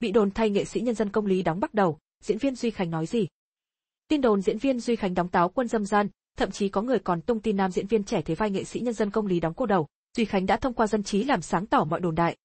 Bị đồn thay nghệ sĩ nhân dân công lý đóng bắt đầu, diễn viên Duy Khánh nói gì? Tin đồn diễn viên Duy Khánh đóng táo quân dâm gian, thậm chí có người còn tung tin nam diễn viên trẻ thế vai nghệ sĩ nhân dân công lý đóng cô đầu. Duy Khánh đã thông qua dân trí làm sáng tỏ mọi đồn đại.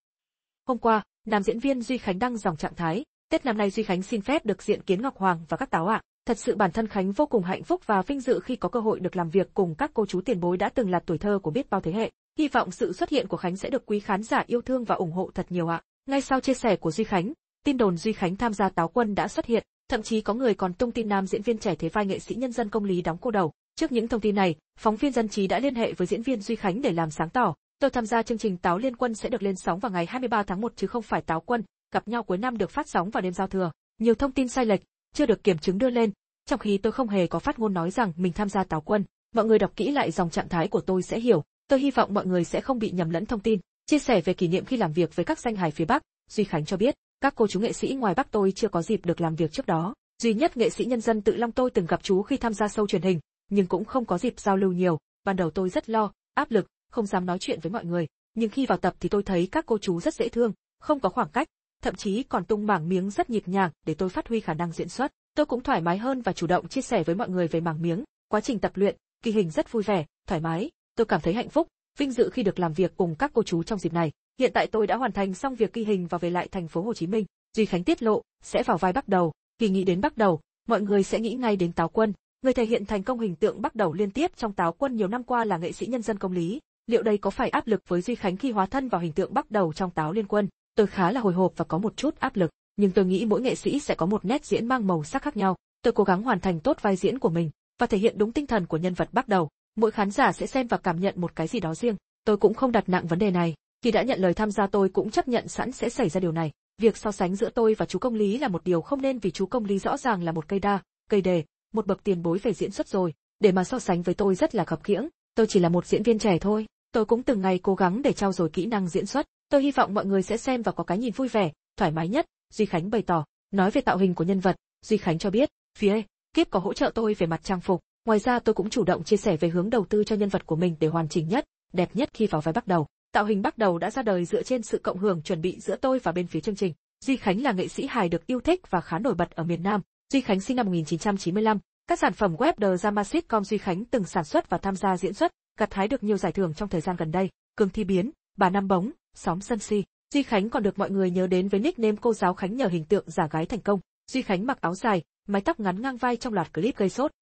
Hôm qua, nam diễn viên Duy Khánh đăng dòng trạng thái, Tết năm nay Duy Khánh xin phép được diện kiến Ngọc Hoàng và các táo ạ. Thật sự bản thân Khánh vô cùng hạnh phúc và vinh dự khi có cơ hội được làm việc cùng các cô chú tiền bối đã từng là tuổi thơ của biết bao thế hệ. Hy vọng sự xuất hiện của Khánh sẽ được quý khán giả yêu thương và ủng hộ thật nhiều ạ. Ngay sau chia sẻ của Duy Khánh, tin đồn Duy Khánh tham gia táo quân đã xuất hiện, thậm chí có người còn tung tin nam diễn viên trẻ thế vai nghệ sĩ nhân dân công lý đóng cô đầu. Trước những thông tin này, phóng viên dân trí đã liên hệ với diễn viên Duy Khánh để làm sáng tỏ. Tôi tham gia chương trình Táo Liên Quân sẽ được lên sóng vào ngày 23 tháng 1 chứ không phải Táo Quân, gặp nhau cuối năm được phát sóng vào đêm giao thừa. Nhiều thông tin sai lệch, chưa được kiểm chứng đưa lên, trong khi tôi không hề có phát ngôn nói rằng mình tham gia Táo Quân. Mọi người đọc kỹ lại dòng trạng thái của tôi sẽ hiểu. Tôi hy vọng mọi người sẽ không bị nhầm lẫn thông tin. Chia sẻ về kỷ niệm khi làm việc với các danh hài phía Bắc, Duy Khánh cho biết, các cô chú nghệ sĩ ngoài Bắc tôi chưa có dịp được làm việc trước đó. Duy nhất nghệ sĩ nhân dân Tự Long tôi từng gặp chú khi tham gia sâu truyền hình, nhưng cũng không có dịp giao lưu nhiều. Ban đầu tôi rất lo, áp lực, không dám nói chuyện với mọi người. Nhưng khi vào tập thì tôi thấy các cô chú rất dễ thương, không có khoảng cách, thậm chí còn tung mảng miếng rất nhịp nhàng để tôi phát huy khả năng diễn xuất. Tôi cũng thoải mái hơn và chủ động chia sẻ với mọi người về mảng miếng, quá trình tập luyện, kỳ hình rất vui vẻ, thoải mái. Tôi cảm thấy hạnh phúc, vinh dự khi được làm việc cùng các cô chú trong dịp này. Hiện tại tôi đã hoàn thành xong việc ghi hình và về lại thành phố Hồ Chí Minh. Duy Khánh tiết lộ, sẽ vào vai bắt đầu. Khi nghĩ đến bắt đầu, mọi người sẽ nghĩ ngay đến Táo Quân. Người thể hiện thành công hình tượng bắt đầu liên tiếp trong Táo Quân nhiều năm qua là nghệ sĩ nhân dân công lý. Liệu đây có phải áp lực với Duy Khánh khi hóa thân vào hình tượng bắt đầu trong Táo Liên Quân? Tôi khá là hồi hộp và có một chút áp lực, nhưng tôi nghĩ mỗi nghệ sĩ sẽ có một nét diễn mang màu sắc khác nhau. Tôi cố gắng hoàn thành tốt vai diễn của mình và thể hiện đúng tinh thần của nhân vật bắt đầu. Mỗi khán giả sẽ xem và cảm nhận một cái gì đó riêng. Tôi cũng không đặt nặng vấn đề này khi đã nhận lời tham gia tôi cũng chấp nhận sẵn sẽ xảy ra điều này. Việc so sánh giữa tôi và chú công lý là một điều không nên vì chú công lý rõ ràng là một cây đa, cây đề, một bậc tiền bối về diễn xuất rồi, để mà so sánh với tôi rất là khập khiễng, tôi chỉ là một diễn viên trẻ thôi. Tôi cũng từng ngày cố gắng để trau dồi kỹ năng diễn xuất, tôi hy vọng mọi người sẽ xem và có cái nhìn vui vẻ, thoải mái nhất, Duy Khánh bày tỏ. Nói về tạo hình của nhân vật, Duy Khánh cho biết, phía Kiếp có hỗ trợ tôi về mặt trang phục, ngoài ra tôi cũng chủ động chia sẻ về hướng đầu tư cho nhân vật của mình để hoàn chỉnh nhất, đẹp nhất khi vào vai bắt đầu. Tạo hình bắt đầu đã ra đời dựa trên sự cộng hưởng chuẩn bị giữa tôi và bên phía chương trình. Duy Khánh là nghệ sĩ hài được yêu thích và khá nổi bật ở miền Nam. Duy Khánh sinh năm 1995, các sản phẩm web The Jamasit com Duy Khánh từng sản xuất và tham gia diễn xuất, gặt hái được nhiều giải thưởng trong thời gian gần đây, Cường Thi Biến, Bà Năm Bóng, xóm Sân Si. Duy Khánh còn được mọi người nhớ đến với nickname cô giáo Khánh nhờ hình tượng giả gái thành công. Duy Khánh mặc áo dài, mái tóc ngắn ngang vai trong loạt clip gây sốt.